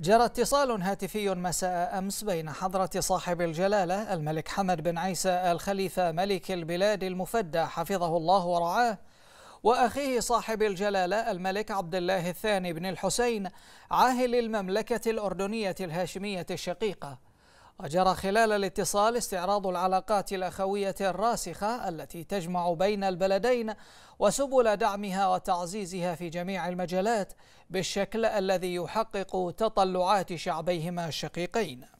جرى اتصال هاتفي مساء أمس بين حضرة صاحب الجلالة الملك حمد بن عيسى الخليفة ملك البلاد المفدى حفظه الله ورعاه وأخيه صاحب الجلالة الملك عبد الله الثاني بن الحسين عاهل المملكة الأردنية الهاشمية الشقيقة وجرى خلال الاتصال استعراض العلاقات الأخوية الراسخة التي تجمع بين البلدين وسبل دعمها وتعزيزها في جميع المجالات بالشكل الذي يحقق تطلعات شعبيهما الشقيقين